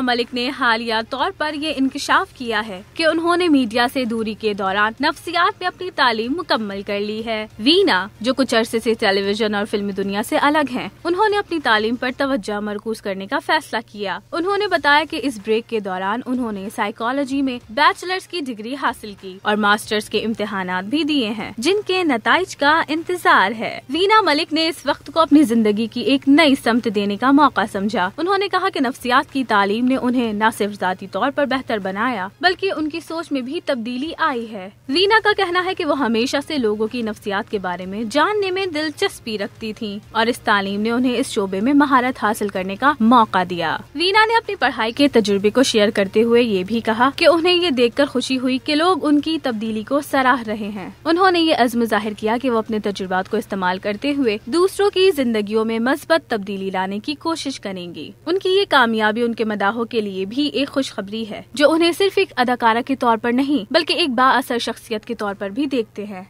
मीना मलिक ने हालिया तौर पर ये इंकशाफ किया है कि उन्होंने मीडिया से दूरी के दौरान नफ्सियात में अपनी तालीम मुकम्मल कर ली है वीना जो कुछ अरसे से टेलीविजन और फिल्मी दुनिया से अलग हैं, उन्होंने अपनी तालीम पर तवज्जो मरकूज करने का फैसला किया उन्होंने बताया कि इस ब्रेक के दौरान उन्होंने साइकोलॉजी में बैचलर्स की डिग्री हासिल की और मास्टर्स के इम्तहान भी दिए हैं जिनके नतज का इंतजार है वीना मलिक ने इस वक्त को अपनी जिंदगी की एक नई समत देने का मौका समझा उन्होंने कहा की नफ्सियात की तालीम ने उन्हें न सिर्फ जाती तौर पर बेहतर बनाया बल्कि उनकी सोच में भी तब्दीली आई है रीना का कहना है कि वो हमेशा से लोगों की नफ्सियात के बारे में जानने में दिलचस्पी रखती थी और इस तालीम ने उन्हें इस शोबे में महारत हासिल करने का मौका दिया रीना ने अपनी पढ़ाई के तजुर्बे को शेयर करते हुए ये भी कहा कि उन्हें ये देखकर खुशी हुई कि लोग उनकी तब्दीली को सराह रहे हैं उन्होंने ये अज़्म जाहिर किया कि वो अपने तजुर्बात को इस्तेमाल करते हुए दूसरों की जिंदगियों में मस्बत तब्दीली लाने की कोशिश करेंगी उनकी ये कामयाबी उनके मदाह वालों के लिए भी एक खुशखबरी है जो उन्हें सिर्फ एक अदाकारा के तौर पर नहीं बल्कि एक बा असर शख्सियत के तौर पर भी देखते हैं